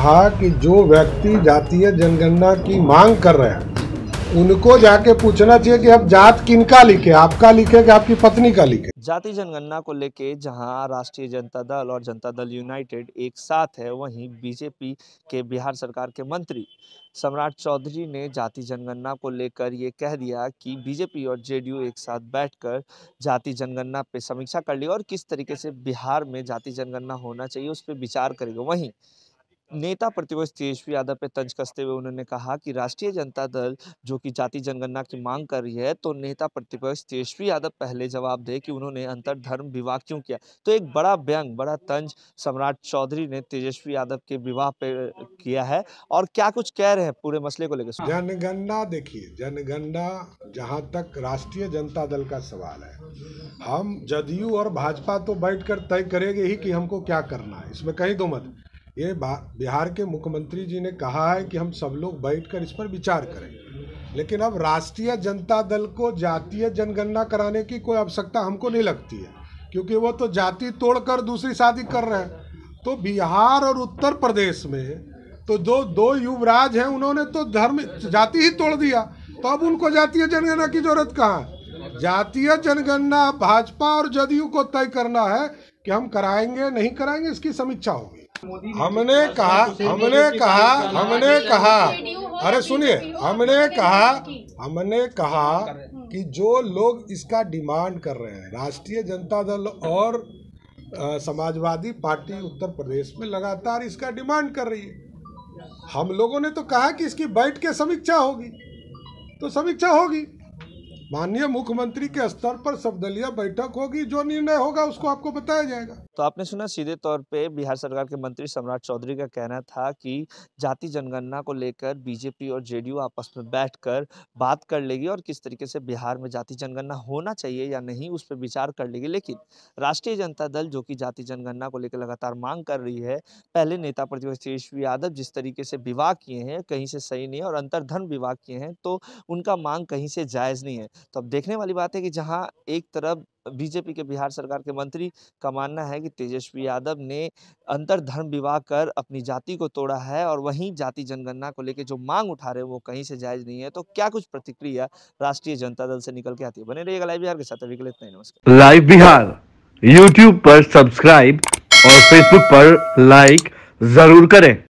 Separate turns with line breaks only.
कहा कि जो व्यक्ति जातीय जनगणना की मांग कर रहे हैं उनको जाके पूछना चाहिए कि अब जात किनका लिखे आपका लिखे कि आपकी पत्नी का लिखे
जाति जनगणना को लेके जहां राष्ट्रीय जनता दल और जनता दल यूनाइटेड एक साथ है वहीं बीजेपी के बिहार सरकार के मंत्री सम्राट चौधरी ने जाति जनगणना को लेकर ये कह दिया कि बीजेपी और जेडीयू एक साथ बैठकर जाति जनगणना पे समीक्षा कर ली और किस तरीके से बिहार में जाति जनगणना होना चाहिए उस पर विचार करेगा वहीं हाँ। नेता प्रतिपक्ष तेजस्वी यादव पे तंज कसते हुए उन्होंने कहा कि राष्ट्रीय जनता दल जो कि जाति जनगणना की मांग कर रही है तो नेता प्रतिपक्ष तेजस्वी यादव पहले जवाब दे कि उन्होंने अंतर धर्म विवाह क्यों किया तो एक बड़ा व्यंग बड़ा तंज सम्राट चौधरी ने तेजस्वी यादव के विवाह पे किया है और क्या कुछ कह रहे हैं पूरे मसले को लेकर हाँ।
जनगणना देखिए
जनगणना
जहाँ तक राष्ट्रीय जनता दल का सवाल है हम जदयू और भाजपा तो बैठ तय करेंगे ही कि हमको क्या करना है इसमें कहीं दो मत ये बिहार के मुख्यमंत्री जी ने कहा है कि हम सब लोग बैठकर इस पर विचार करें लेकिन अब राष्ट्रीय जनता दल को जातीय जनगणना कराने की कोई आवश्यकता हमको नहीं लगती है क्योंकि वो तो जाति तोड़कर दूसरी शादी कर रहे हैं तो बिहार और उत्तर प्रदेश में तो जो दो युवराज हैं उन्होंने तो धर्म जाति ही तोड़ दिया तो अब उनको जातीय जनगणना की जरूरत कहाँ जातीय जनगणना भाजपा और जदयू को तय करना है कि हम कराएंगे नहीं कराएंगे इसकी समीक्षा होगी हमने कहा हमने कहा हमने कहा अरे सुनिए हमने कहा हमने कहा कि जो लोग इसका डिमांड कर रहे हैं राष्ट्रीय जनता दल और समाजवादी पार्टी उत्तर प्रदेश में लगातार इसका डिमांड कर रही है हम लोगों ने तो कहा कि इसकी बैठ के समीक्षा होगी तो समीक्षा होगी माननीय मुख्यमंत्री के स्तर पर सबदलीय बैठक होगी जो निर्णय होगा उसको आपको बताया जाएगा
तो आपने सुना सीधे तौर पे बिहार सरकार के मंत्री सम्राट चौधरी का कहना था कि जाति जनगणना को लेकर बीजेपी और जेडीयू आपस में बैठकर बात कर लेगी और किस तरीके से बिहार में जाति जनगणना होना चाहिए या नहीं उस पर विचार कर लेगी लेकिन राष्ट्रीय जनता दल जो कि जाति जनगणना को लेकर लगातार मांग कर रही है पहले नेता प्रतिपक्ष तेजस्वी यादव जिस तरीके से विवाह किए हैं कहीं से सही नहीं है और अंतर्धन विवाह किए हैं तो उनका मांग कहीं से जायज़ नहीं है तो अब देखने वाली बात है कि जहां एक तरफ बीजेपी के बिहार सरकार के मंत्री का मानना है कि तेजस्वी यादव ने अंतर धर्म विवाह कर अपनी जाति को तोड़ा है और वहीं जाति जनगणना को लेकर जो मांग उठा रहे हैं वो कहीं से जायज नहीं है तो क्या कुछ प्रतिक्रिया राष्ट्रीय जनता दल से निकल के आती है बने रहिएगा लाइव बिहार के साथ अभी के लिए इतना ही नमस्कार लाइव बिहार यूट्यूब पर सब्सक्राइब और फेसबुक पर लाइक जरूर करें